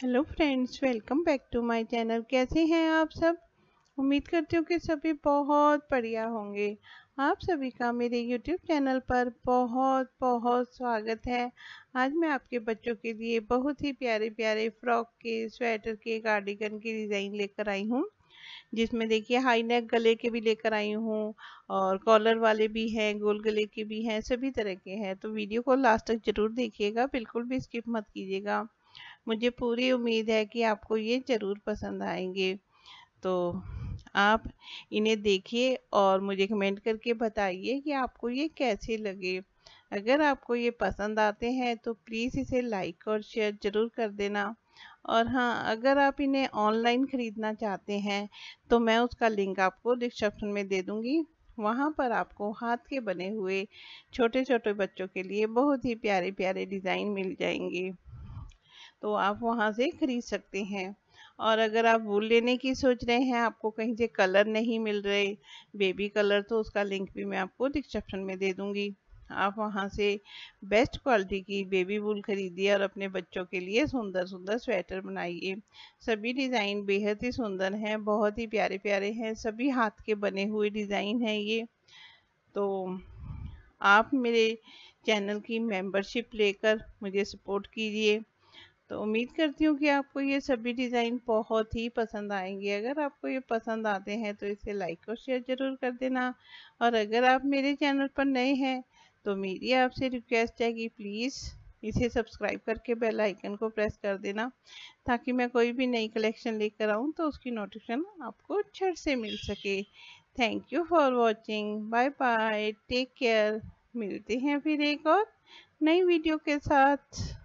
hello friends welcome back to my channel कैसे हैं आप सब उम्मीद करती हूँ कि सभी बहुत बढ़िया होंगे आप सभी का मेरे यूट्यूब चैनल पर बहुत बहुत स्वागत है आज मैं आपके बच्चों के लिए बहुत ही प्यारे प्यारे फ्रॉक के स्वेटर के कार्डिगन के डिज़ाइन लेकर आई हूँ जिसमें देखिए हाई नेक गले के भी लेकर आई हूँ और कॉलर वाले भी हैं गोल गले के भी हैं सभी तरह के हैं तो वीडियो को लास्ट तक ज़रूर देखिएगा बिल्कुल भी स्किप मत कीजिएगा मुझे पूरी उम्मीद है कि आपको ये ज़रूर पसंद आएंगे तो आप इन्हें देखिए और मुझे कमेंट करके बताइए कि आपको ये कैसे लगे अगर आपको ये पसंद आते हैं तो प्लीज़ इसे लाइक और शेयर ज़रूर कर देना और हाँ अगर आप इन्हें ऑनलाइन ख़रीदना चाहते हैं तो मैं उसका लिंक आपको डिस्क्रिप्शन में दे दूँगी वहाँ पर आपको हाथ के बने हुए छोटे छोटे बच्चों के लिए बहुत ही प्यारे प्यारे डिज़ाइन मिल जाएंगे तो आप वहाँ से खरीद सकते हैं और अगर आप वूल लेने की सोच रहे हैं आपको कहीं से कलर नहीं मिल रहे बेबी कलर तो उसका लिंक भी मैं आपको डिस्क्रिप्शन में दे दूँगी आप वहाँ से बेस्ट क्वालिटी की बेबी वूल खरीदिए और अपने बच्चों के लिए सुंदर सुंदर स्वेटर बनाइए सभी डिज़ाइन बेहद ही सुंदर हैं बहुत ही प्यारे प्यारे हैं सभी हाथ के बने हुए डिज़ाइन हैं ये तो आप मेरे चैनल की मेंबरशिप लेकर मुझे सपोर्ट कीजिए तो उम्मीद करती हूँ कि आपको ये सभी डिज़ाइन बहुत ही पसंद आएंगे अगर आपको ये पसंद आते हैं तो इसे लाइक और शेयर ज़रूर कर देना और अगर आप मेरे चैनल पर नए हैं तो मेरी आपसे रिक्वेस्ट है कि प्लीज़ इसे सब्सक्राइब करके बेल आइकन को प्रेस कर देना ताकि मैं कोई भी नई कलेक्शन लेकर आऊँ तो उसकी नोटिफिकेशन आपको छठ से मिल सके thank you for watching bye bye take care मिलते हैं फिर एक और नई वीडियो के साथ